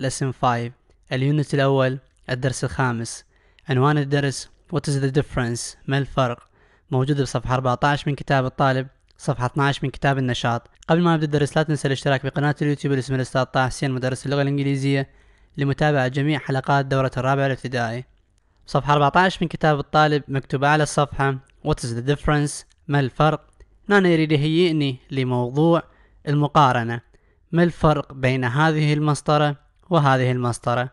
lesson 5 اليونت الأول الدرس الخامس عنوان الدرس What is the difference ما الفرق موجود بصفحة 14 من كتاب الطالب صفحة 12 من كتاب النشاط قبل ما نبدأ الدرس لا تنسى الاشتراك بقناة اليوتيوب اللي الأستاذ طه حسين مدرس اللغة الإنجليزية لمتابعة جميع حلقات دورة الرابع الابتدائي صفحة 14 من كتاب الطالب مكتوبة على الصفحة What is the difference ما الفرق نانا يريد يهيئني لموضوع المقارنة ما الفرق بين هذه المسطرة وهذه المسطرة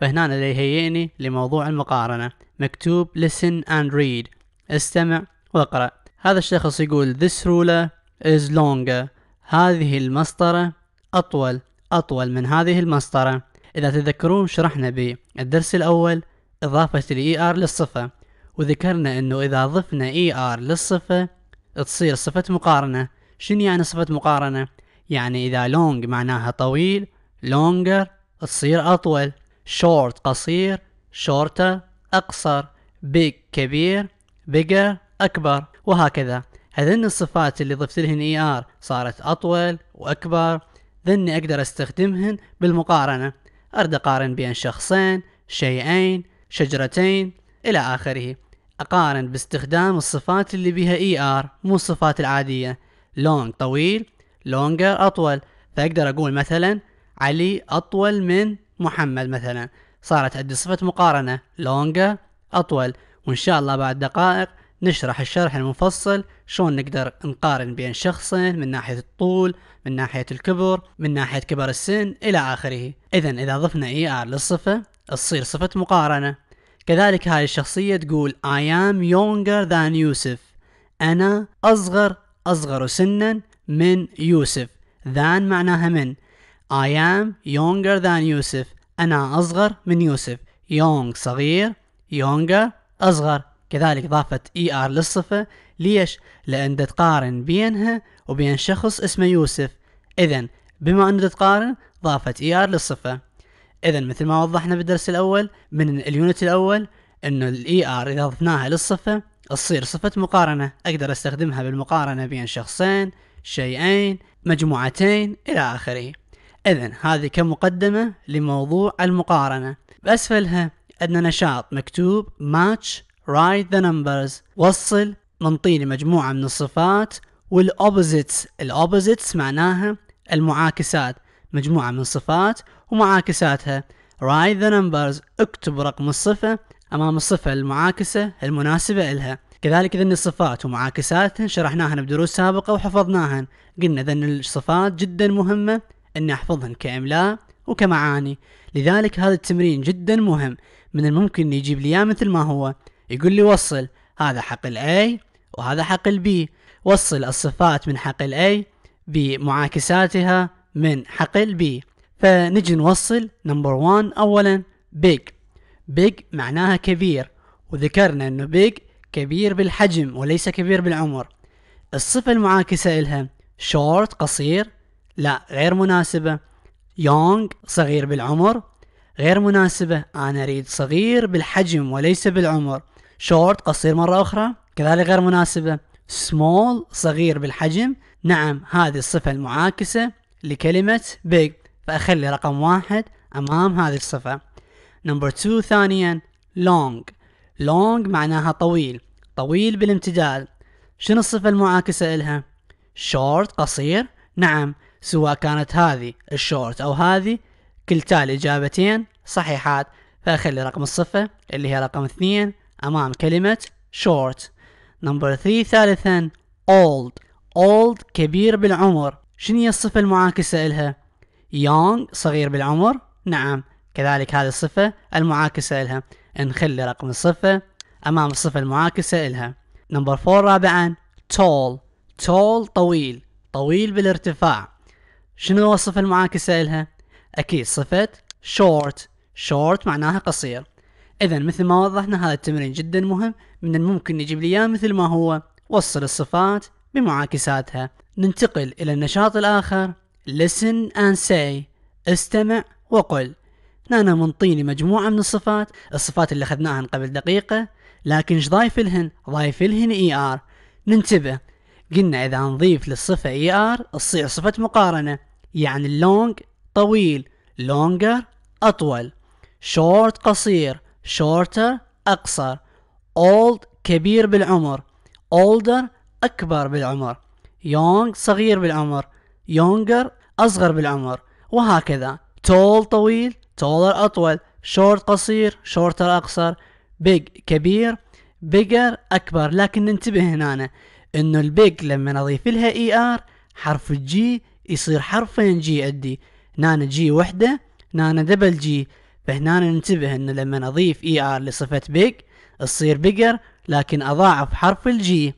فهنا اللي يهيئني لموضوع المقارنة مكتوب listen and read استمع واقرأ هذا الشخص يقول this ruler is longer هذه المسطرة أطول أطول من هذه المسطرة إذا تذكرون شرحنا بالدرس الأول إضافة الـ ER للصفة وذكرنا أنه إذا ضفنا ER للصفة تصير صفة مقارنة شنو يعني صفة مقارنة؟ يعني إذا long معناها طويل longer تصير أطول شورت قصير شورتر أقصر big كبير bigger أكبر وهكذا هذن الصفات اللي ضفت لهن اي ار صارت أطول وأكبر ذني أقدر استخدمهن بالمقارنة أرد أقارن بين شخصين شيئين شجرتين إلى آخره أقارن باستخدام الصفات اللي بها اي ار مو الصفات العادية لون طويل لونجر أطول فأقدر أقول مثلا علي أطول من محمد مثلا صارت عندي صفة مقارنة لونجا أطول وإن شاء الله بعد دقائق نشرح الشرح المفصل شلون نقدر نقارن بين شخصين من ناحية الطول من ناحية الكبر من ناحية كبر السن إلى آخره إذا إذا ضفنا اي آر للصفة تصير صفة مقارنة كذلك هاي الشخصية تقول I am younger than يوسف أنا أصغر أصغر سنا من يوسف ذان معناها من I am younger than يوسف أنا أصغر من يوسف young صغير younger أصغر كذلك ضافت ER للصفة ليش؟ لأن تقارن بينها وبين شخص اسمه يوسف إذا بما أن تقارن ضافت ER للصفة إذا مثل ما وضحنا بالدرس الأول من اليونت الأول أنه ال ER إذا ضفناها للصفة تصير صفة مقارنة أقدر أستخدمها بالمقارنة بين شخصين شيئين مجموعتين إلى آخره إذا هذه كمقدمة لموضوع المقارنة بأسفلها عندنا نشاط مكتوب match write the numbers وصل منطيني مجموعة من الصفات والأوبوزيتس الأوبوزيتس معناها المعاكسات مجموعة من الصفات ومعاكساتها write the numbers اكتب رقم الصفة أمام الصفة المعاكسة المناسبة إلها كذلك ذن الصفات ومعاكساتهن شرحناها بدروس سابقة وحفظناهن قلنا ذن الصفات جدا مهمة أني أحفظهن كإملاء وكمعاني لذلك هذا التمرين جدا مهم من الممكن أن يجيب لي إياه مثل ما هو يقول لي وصل هذا حق A وهذا حق B وصل الصفات من حق A بمعاكساتها من حق B فنجي نوصل نمبر 1 أولا big big معناها كبير وذكرنا أنه big كبير بالحجم وليس كبير بالعمر الصفة المعاكسة لها short قصير لا غير مناسبة يونغ صغير بالعمر غير مناسبة أنا أريد صغير بالحجم وليس بالعمر شورت قصير مرة أخرى كذلك غير مناسبة سمول صغير بالحجم نعم هذه الصفة المعاكسة لكلمة big فأخلي رقم واحد أمام هذه الصفة نمبر 2 ثانيا long long معناها طويل طويل بالامتداد شنو الصفة المعاكسة إلها short قصير نعم سواء كانت هذه الشورت أو هذه كلتا الإجابتين صحيحات فأخلي رقم الصفة اللي هي رقم اثنين أمام كلمة short نمبر ثري ثالثا old old كبير بالعمر شنو هي الصفة المعاكسة إلها young صغير بالعمر نعم كذلك هذه الصفة المعاكسة إلها نخلي رقم الصفة أمام الصفة المعاكسة إلها نمبر فور رابعا tall tall طويل طويل بالارتفاع شنو الصفة المعاكسة لها؟ أكيد صفة short short معناها قصير إذا مثل ما وضحنا هذا التمرين جدا مهم من الممكن نجيب لي إياه مثل ما هو وصل الصفات بمعاكساتها ننتقل إلى النشاط الآخر listen and say استمع وقل هنا منطيني مجموعة من الصفات الصفات اللي أخذناها قبل دقيقة لكن ايش ضايف لهن؟ ضايف لهن ER ننتبه قلنا اذا نضيف للصفة اي e ار تصير صفة مقارنة يعني اللونج طويل longer اطول short قصير shorter اقصر old كبير بالعمر older اكبر بالعمر young صغير بالعمر younger اصغر بالعمر وهكذا tall طويل taller اطول short قصير shorter اقصر big كبير bigger اكبر لكن ننتبه هنا انه البيج لما نضيف لها اي e ار حرف الجي يصير حرفين جي عندي نانا جي وحده نانا دبل جي فهنا ننتبه انه لما نضيف اي e ار لصفة بيج تصير بيجر لكن اضاعف حرف الجي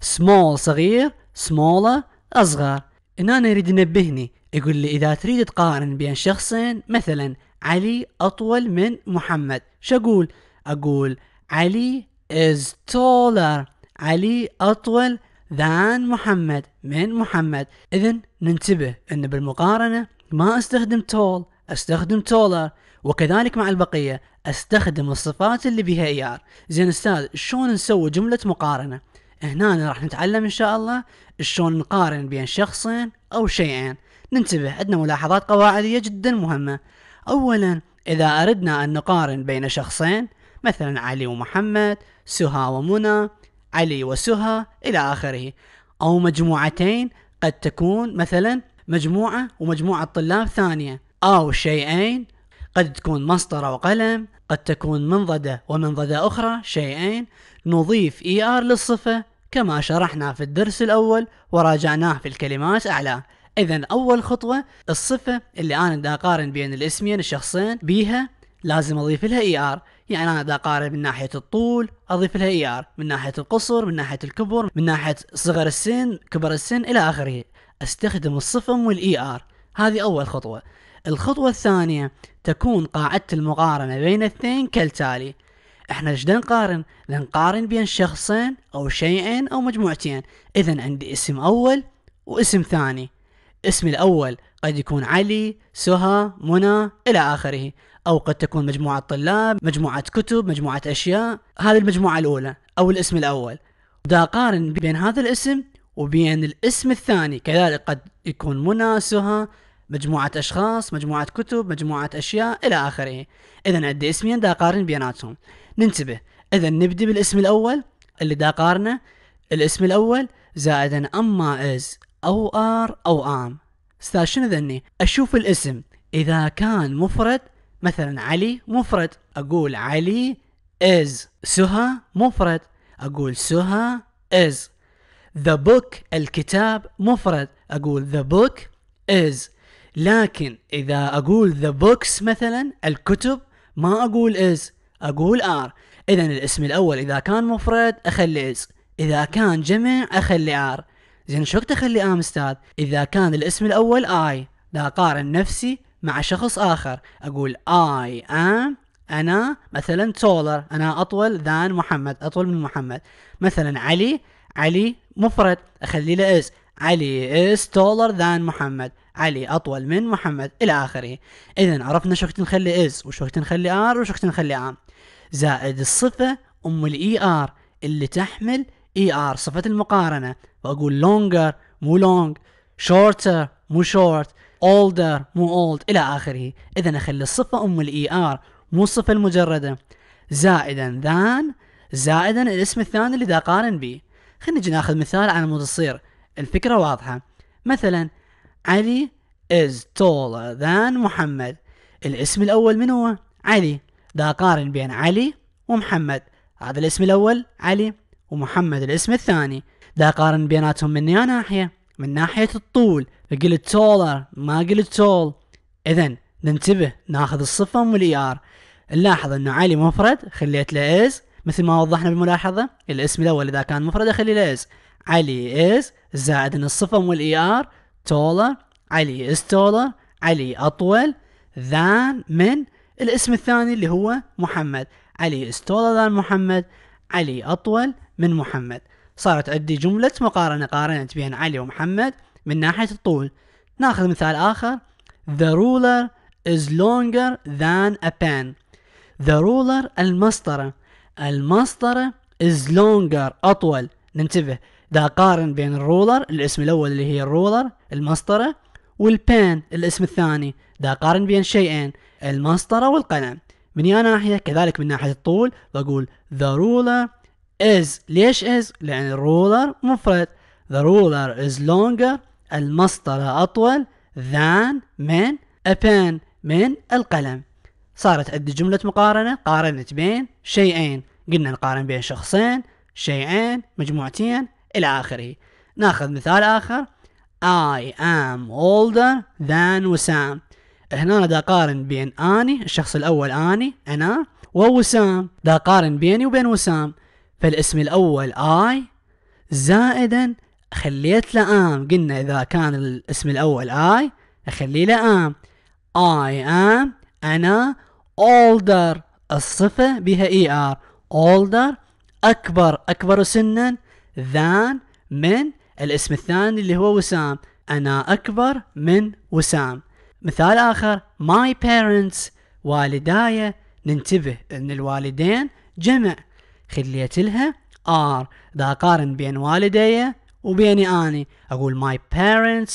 سمول صغير سمولة اصغر هنا يريد ينبهني يقول لي اذا تريد تقارن بين شخصين مثلا علي اطول من محمد شو اقول اقول علي is taller علي أطول ذان محمد من محمد إذا ننتبه أن بالمقارنة ما أستخدم تول أستخدم تولر وكذلك مع البقية أستخدم الصفات اللي بها إيار زين أستاذ شلون نسوي جملة مقارنة هنا راح نتعلم إن شاء الله شلون نقارن بين شخصين أو شيئين ننتبه عندنا ملاحظات قواعدية جدا مهمة أولا إذا أردنا أن نقارن بين شخصين مثلا علي ومحمد سهى ومنى علي وسها إلى آخره أو مجموعتين قد تكون مثلا مجموعة ومجموعة طلاب ثانية أو شيئين قد تكون مسطرة وقلم قد تكون منضدة ومنضدة أخرى شيئين نضيف اي ار للصفة كما شرحنا في الدرس الأول وراجعناه في الكلمات أعلى إذا أول خطوة الصفة اللي أنا دا أقارن بين الاسمين الشخصين بيها لازم أضيف لها اي ار يعني انا اذا اقارن من ناحيه الطول اضيف لها اي e ار من ناحيه القصر من ناحيه الكبر من ناحيه صغر السن كبر السن الى اخره استخدم الصفم والاي ار e هذه اول خطوه الخطوه الثانيه تكون قاعده المقارنه بين الاثنين كالتالي احنا ايش نقارن نقارن بين شخصين او شيئين او مجموعتين اذا عندي اسم اول واسم ثاني اسمي الاول قد يكون علي سهى منى إلى آخره أو قد تكون مجموعة طلاب مجموعة كتب مجموعة أشياء هذه المجموعة الأولى أو الاسم الأول دا أقارن بين هذا الاسم وبين الاسم الثاني كذلك قد يكون منى سهى مجموعة أشخاص مجموعة كتب مجموعة أشياء إلى آخره إذا عندي اسمين دا أقارن بيناتهم ننتبه إذا نبدي بالاسم الأول اللي دا أقارنه الاسم الأول زائدا أما إز أو آر أو آم استاذ شنو ذني اشوف الاسم اذا كان مفرد مثلا علي مفرد اقول علي از سهى مفرد اقول سهى از ذا بوك الكتاب مفرد اقول ذا بوك از لكن اذا اقول ذا بوكس مثلا الكتب ما اقول از اقول ار اذا الاسم الاول اذا كان مفرد اخلي از اذا كان جمع اخلي ار زين شو تخلي ام استاذ اذا كان الاسم الاول اي لا اقارن نفسي مع شخص اخر اقول اي ام انا مثلا تولر انا اطول ذان محمد اطول من محمد مثلا علي علي مفرد اخلي له اس علي اس تولر ذان محمد علي اطول من محمد الى اخره اذا عرفنا شو نخلي اس وشو نخلي ار وشو نخلي ام زائد الصفه ام الاي ار اللي تحمل اي e ار صفة المقارنة واقول longer مو long shorter مو short older مو old الى اخره اذا اخلي الصفة ام الاي ار e مو الصفة المجردة زائدا ذان زائدا الاسم الثاني اللي دا قارن به خلينا نجي ناخذ مثال على مود تصير الفكرة واضحة مثلا علي is taller than محمد الاسم الأول من هو؟ علي دا قارن بين علي ومحمد هذا الاسم الأول علي ومحمد الاسم الثاني لا قارن بيناتهم من ناحية من ناحية الطول قلت تولر ما قلت تول اذا ننتبه ناخذ الصفة ام الاي نلاحظ انه علي مفرد خليت له از مثل ما وضحنا بالملاحظة الاسم الاول اذا كان مفرد اخلي له از علي از زائد ان الصفة ام الاي تولر علي از تولر علي اطول ذان من الاسم الثاني اللي هو محمد علي از تولر ذان محمد علي اطول من محمد صارت عندي جملة مقارنة قارنت بين علي ومحمد من ناحية الطول ناخذ مثال آخر The ruler is longer than a pen The ruler المسطرة المسطرة is longer أطول ننتبه دا قارن بين الرولر الاسم الأول اللي هي الرولر المسطرة والبان الاسم الثاني دا قارن بين شيئين المسطرة والقلم من يا ناحية كذلك من ناحية الطول بقول the ruler is ليش is لأن الرولر مفرد the ruler is longer المسطرة أطول than من a pen من القلم صارت عندي جملة مقارنة قارنت بين شيئين قلنا نقارن بين شخصين شيئين مجموعتين إلى آخره ناخذ مثال آخر I am older than وسام هنا دا قارن بين اني الشخص الاول اني انا ووسام دا قارن بيني وبين وسام فالاسم الأول I زائدا خليت له ام قلنا إذا كان الاسم الأول I أخلي له ام I am أنا older الصفة بها اي e ار older أكبر أكبر سنا than من الاسم الثاني اللي هو وسام أنا أكبر من وسام مثال آخر my parents والداي ننتبه أن الوالدين جمع خليت لها ار دا قارن بين والدي وبيني اني اقول my parents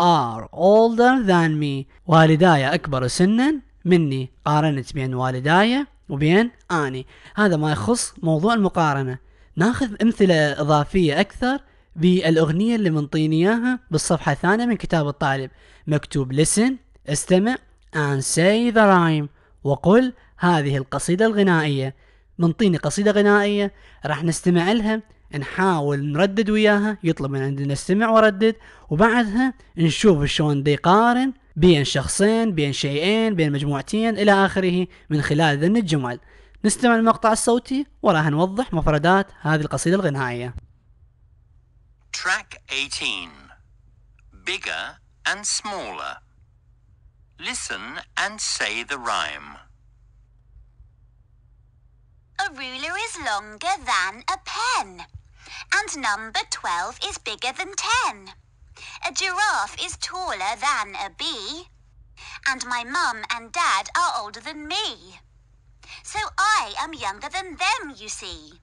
are older than me والداي اكبر سنا مني قارنت بين والداي وبين اني هذا ما يخص موضوع المقارنه ناخذ امثله اضافيه اكثر بالاغنيه اللي منطيني اياها بالصفحه الثانيه من كتاب الطالب مكتوب listen استمع and say the rhyme وقل هذه القصيده الغنائيه منطيني قصيدة غنائية راح نستمع لها نحاول نردد وياها يطلب من عندنا استمع وردد وبعدها نشوف شلون دي يقارن بين شخصين بين شيئين بين مجموعتين الى اخره من خلال ذن الجمل نستمع المقطع الصوتي وراح نوضح مفردات هذه القصيدة الغنائية Track 18 Bigger and smaller Listen and say the rhyme A ruler is longer than a pen. And number 12 is bigger than 10. A giraffe is taller than a bee. And my mum and dad are older than me. So I am younger than them, you see.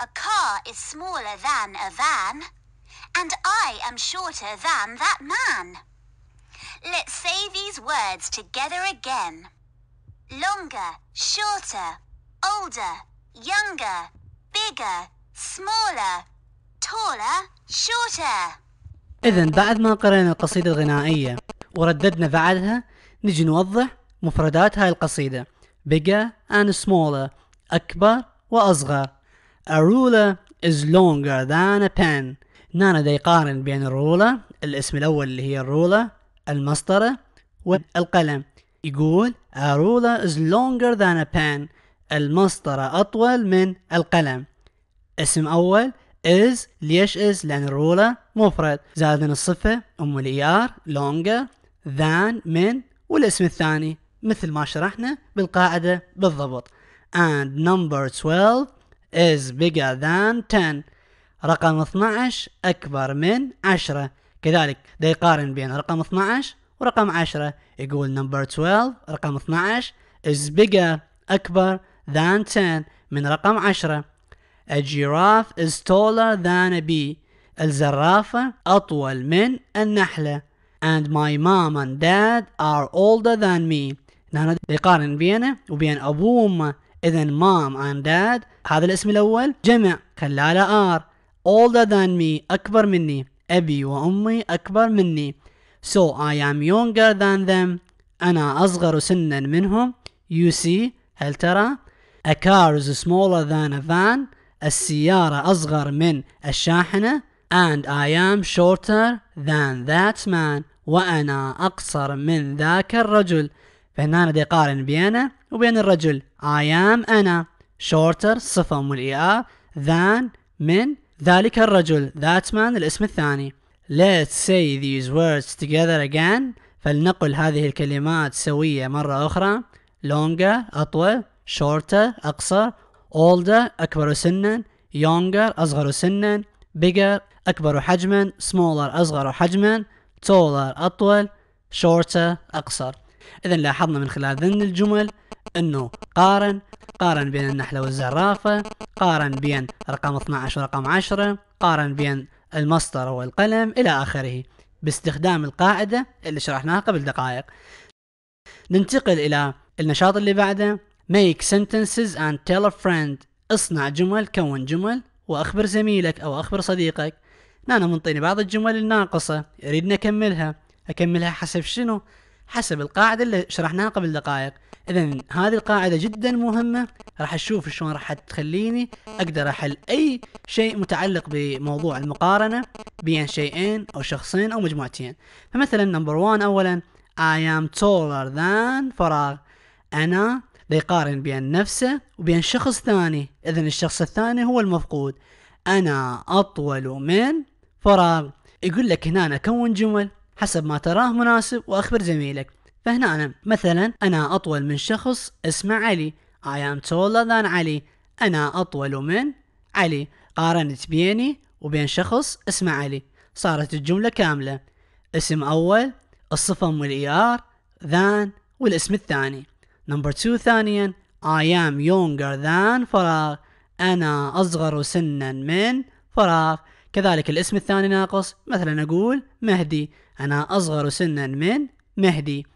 A car is smaller than a van. And I am shorter than that man. Let's say these words together again. Longer, shorter, older, younger, bigger, smaller, taller, shorter. إذا بعد ما قرأنا القصيدة الغنائية ورددنا بعدها نجي نوضح مفردات هاي القصيدة bigger and smaller أكبر وأصغر A ruler is longer than a pen نانا دا يقارن بين الرولة الاسم الأول اللي هي الرولة المسطرة والقلم يقول A ruler is longer than a pen المسطرة أطول من القلم اسم أول is ليش is لأن الرولة مفرد زائد من الصفة أم الإيار longer than من والاسم الثاني مثل ما شرحنا بالقاعدة بالضبط and number 12 is bigger than 10 رقم 12 أكبر من 10 كذلك ده يقارن بين رقم 12 ورقم 10 يقول number 12 رقم 12 is bigger أكبر than 10 من رقم 10 A giraffe is taller than a bee الزرافة أطول من النحلة and my mom and dad are older than me نحن يقارن بينه وبين أبوه وأمه إذا mom and dad هذا الاسم الأول جمع خلاله آر older than me أكبر مني أبي وأمي أكبر مني so I am younger than them أنا أصغر سنا منهم you see هل ترى A car is smaller than a van. السيارة أصغر من الشاحنة. And I am shorter than that man. وأنا أقصر من ذاك الرجل. فهنا دي قارن بينه وبين الرجل. I am أنا. shorter صفة ملئة than من ذلك الرجل that man الاسم الثاني let's say these words together again فلنقل هذه الكلمات سوية مرة أخرى longer أطول shorter أقصر older أكبر سنا younger أصغر سنا bigger أكبر حجما smaller أصغر حجما taller أطول shorter أقصر إذا لاحظنا من خلال ذن الجمل أنه قارن قارن بين النحلة والزرافة قارن بين رقم 12 ورقم 10 قارن بين المسطر والقلم إلى آخره باستخدام القاعدة اللي شرحناها قبل دقائق ننتقل إلى النشاط اللي بعده make sentences and tell a friend اصنع جمل كون جمل واخبر زميلك او اخبر صديقك نانا منطيني بعض الجمل الناقصة اريد اكملها. اكملها حسب شنو حسب القاعدة اللي شرحناها قبل دقائق اذا هذه القاعدة جدا مهمة راح اشوف شلون راح تخليني اقدر احل اي شيء متعلق بموضوع المقارنة بين شيئين او شخصين او مجموعتين فمثلا نمبر 1 اولا I am taller than فراغ انا ليقارن بين نفسه وبين شخص ثاني إذا الشخص الثاني هو المفقود أنا أطول من فراغ يقول لك هنا أنا كون جمل حسب ما تراه مناسب وأخبر زميلك فهنا أنا مثلا أنا أطول من شخص اسمه علي I am taller than علي أنا أطول من علي قارنت بيني وبين شخص اسمه علي صارت الجملة كاملة اسم أول الصفة مو الإيار ذان والاسم الثاني نمبر 2 ثانيا I am younger than فراغ أنا أصغر سنا من فراغ كذلك الاسم الثاني ناقص مثلا أقول مهدي أنا أصغر سنا من مهدي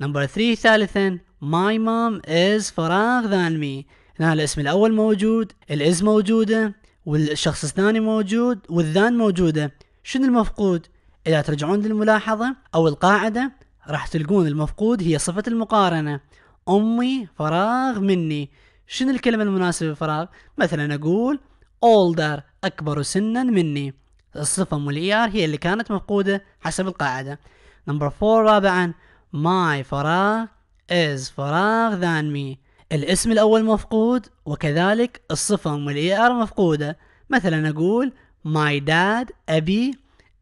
نمبر 3 ثالثا my mom is فراغ than me هنا الاسم الأول موجود الإز موجودة والشخص الثاني موجود والذان موجودة شنو المفقود؟ إذا ترجعون للملاحظة أو القاعدة راح تلقون المفقود هي صفة المقارنة أمي فراغ مني شنو الكلمة المناسبة للفراغ مثلا أقول older أكبر سنا مني الصفة مول ER هي اللي كانت مفقودة حسب القاعدة نمبر 4 رابعا my فراغ is فراغ than me الاسم الأول مفقود وكذلك الصفة مول ER مفقودة مثلا أقول my dad أبي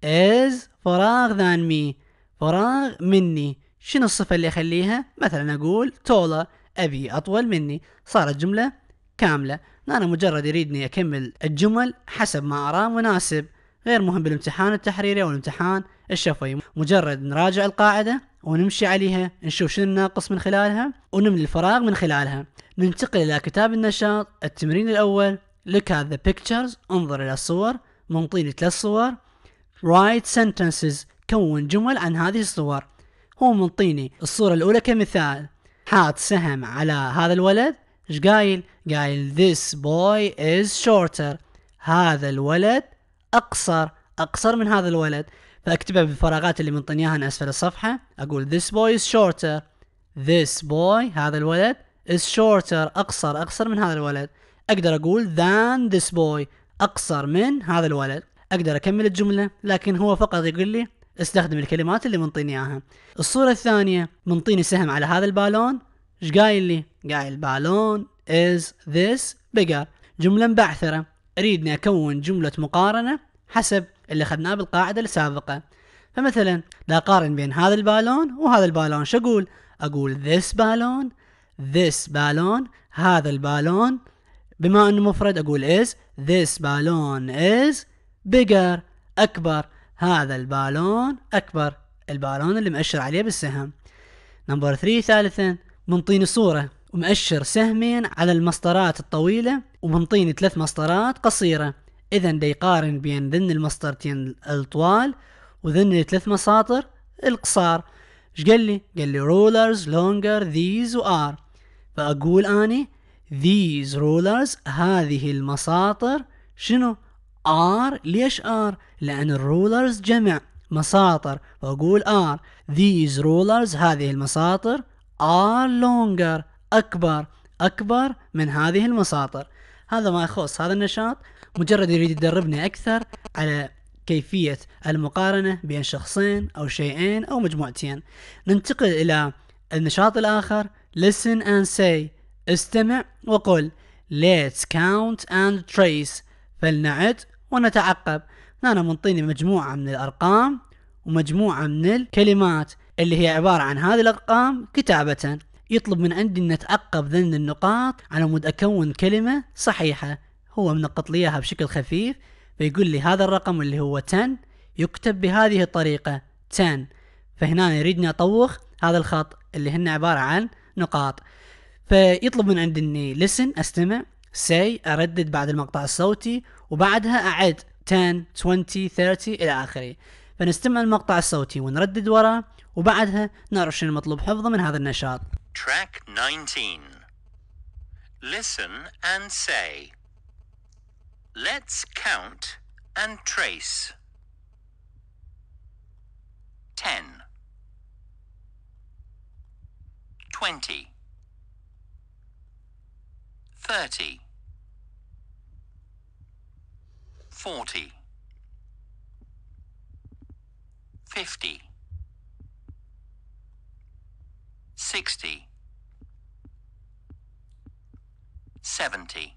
is فراغ than me فراغ مني شنو الصفة اللي أخليها مثلا أقول تولا أبي أطول مني صارت جملة كاملة أنا مجرد يريدني أكمل الجمل حسب ما أراه مناسب غير مهم بالامتحان التحريري أو الامتحان الشفوي مجرد نراجع القاعدة ونمشي عليها نشوف شنو الناقص من خلالها ونملي الفراغ من خلالها ننتقل إلى كتاب النشاط التمرين الأول look at the pictures انظر إلى الصور منطيني ثلاث صور write sentences كون جمل عن هذه الصور ومنطيني الصورة الأولى كمثال حاط سهم على هذا الولد ايش قايل؟ قايل this boy is shorter هذا الولد أقصر أقصر من هذا الولد فأكتبها بالفراغات اللي منطيني إياها أسفل الصفحة أقول this boy is shorter this boy هذا الولد is shorter أقصر أقصر من هذا الولد أقدر أقول than this boy أقصر من هذا الولد أقدر أكمل الجملة لكن هو فقط يقول لي استخدم الكلمات اللي منطيني اياها الصورة الثانية منطيني سهم على هذا البالون ايش قايل لي قايل بالون از ذس bigger جملة مبعثرة اريدني اكون جملة مقارنة حسب اللي اخذناه بالقاعدة السابقة فمثلا لا اقارن بين هذا البالون وهذا البالون شو اقول اقول this بالون this بالون هذا البالون بما انه مفرد اقول is this بالون is bigger اكبر هذا البالون أكبر البالون اللي مأشر عليه بالسهم نمبر 3 ثالثا منطيني صورة ومأشر سهمين على المسطرات الطويلة ومنطيني ثلاث مسطرات قصيرة إذا دي يقارن بين ذن المسطرتين الطوال وذن الثلاث مساطر القصار ايش قال لي؟ قال لي رولرز لونجر these وار فأقول أني these rulers هذه المساطر شنو؟ ار ليش ار لان الرولرز جمع مساطر واقول ار these rulers هذه المساطر are longer اكبر اكبر من هذه المساطر هذا ما يخص هذا النشاط مجرد يريد يدربنا اكثر على كيفية المقارنة بين شخصين أو شيئين أو مجموعتين ننتقل إلى النشاط الآخر listen and say استمع وقل let's count and trace فلنعد ونتعقب هنا منطيني مجموعة من الأرقام ومجموعة من الكلمات اللي هي عبارة عن هذه الأرقام كتابة يطلب من عندي أن أتعقب ذن النقاط على مود أكون كلمة صحيحة هو منقط لي إياها بشكل خفيف فيقول لي هذا الرقم اللي هو 10 يكتب بهذه الطريقة 10 فهنا يريدني أطوخ هذا الخط اللي هن عبارة عن نقاط فيطلب من عندي اني listen استمع say اردد بعد المقطع الصوتي وبعدها أعد 10 20 30 إلى آخره فنستمع المقطع الصوتي ونردد وراه وبعدها نعرف شنو المطلوب حفظه من هذا النشاط Track 19 Listen and say Let's count and trace 10 20 30 40 50 60 70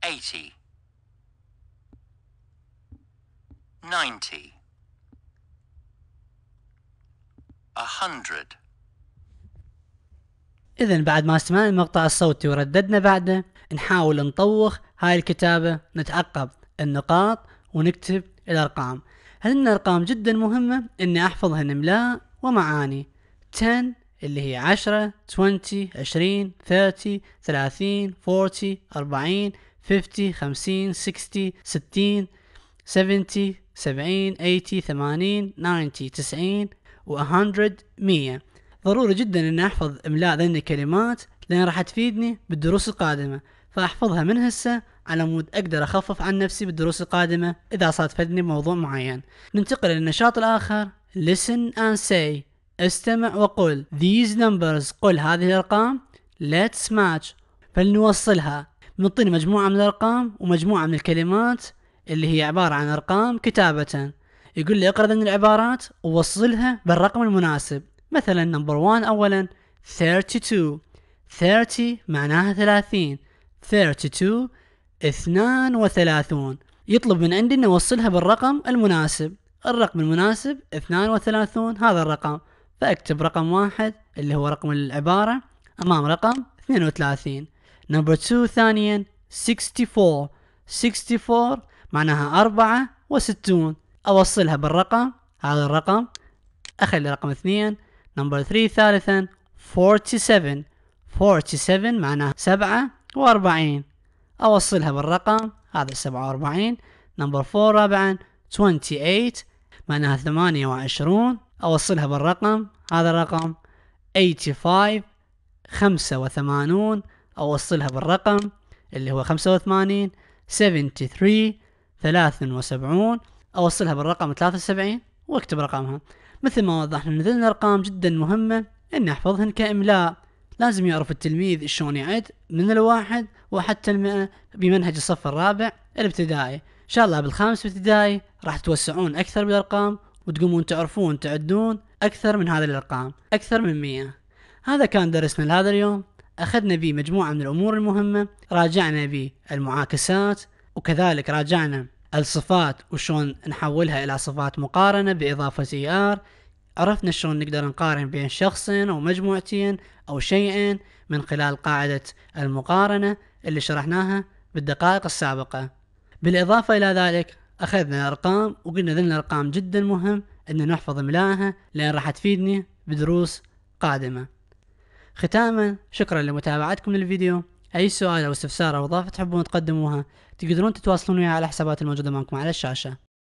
80 90 100 إذا بعد ما استمعنا المقطع الصوتي ورددنا بعده نحاول نطوخ هاي الكتابة نتعقب النقاط ونكتب الأرقام هل إن أرقام جدا مهمة إني أحفظهن إملاء ومعاني 10 اللي هي 10 20 20 30 30 40 40 50 50 60 60 70 70 80 80 90 90 و100 100 ضروري جدا اني احفظ املاء ذني الكلمات لان راح تفيدني بالدروس القادمة فأحفظها من هسه على مود أقدر أخفف عن نفسي بالدروس القادمة إذا صادفتني بموضوع معين ننتقل للنشاط الآخر listen and say استمع وقل these numbers قل هذه الأرقام let's match فلنوصلها نعطيني مجموعة من الأرقام ومجموعة من الكلمات اللي هي عبارة عن أرقام كتابة يقول لي اقرأ من العبارات ووصلها بالرقم المناسب مثلا نمبر 1 أولا 32 30 معناها 30 32 32 يطلب من عندي اني اوصلها بالرقم المناسب الرقم المناسب 32 هذا الرقم فاكتب رقم واحد اللي هو رقم العبارة امام رقم 32 نمبر 2 ثانيا 64 64 معناها 64 اوصلها بالرقم هذا الرقم اخلي رقم 2 نمبر 3 ثالثا 47 47 معناها 7 واربعين اوصلها بالرقم هذا سبعة واربعين نمبر فور رابعا twenty eight معناها ثمانية وعشرون اوصلها بالرقم هذا الرقم eighty five خمسة وثمانون اوصلها بالرقم اللي هو خمسة وثمانين seventy ثري ثلاث وسبعون اوصلها بالرقم ثلاثة وسبعين واكتب رقمها مثل ما وضحنا ان الارقام جدا مهمة ان احفظهن كاملاء لازم يعرف التلميذ شلون يعد من الواحد وحتى المئة بمنهج الصف الرابع الابتدائي إن شاء الله بالخامس ابتدائي راح توسعون أكثر بالأرقام وتقومون تعرفون تعدون أكثر من هذه الأرقام أكثر من مئة هذا كان درسنا لهذا اليوم أخذنا به مجموعة من الأمور المهمة راجعنا به المعاكسات وكذلك راجعنا الصفات وشون نحولها إلى صفات مقارنة بإضافة ER عرفنا شلون نقدر نقارن بين شخص أو مجموعتين أو شيئين من خلال قاعدة المقارنة اللي شرحناها بالدقائق السابقة بالإضافة إلى ذلك أخذنا الأرقام وقلنا ذن الأرقام جدا مهم أن نحفظ ملاها لأن راح تفيدني بدروس قادمة ختاما شكرا لمتابعتكم للفيديو أي سؤال أو استفسار أو إضافة تحبون تقدموها تقدرون تتواصلون وياي على الحسابات الموجودة معكم على الشاشة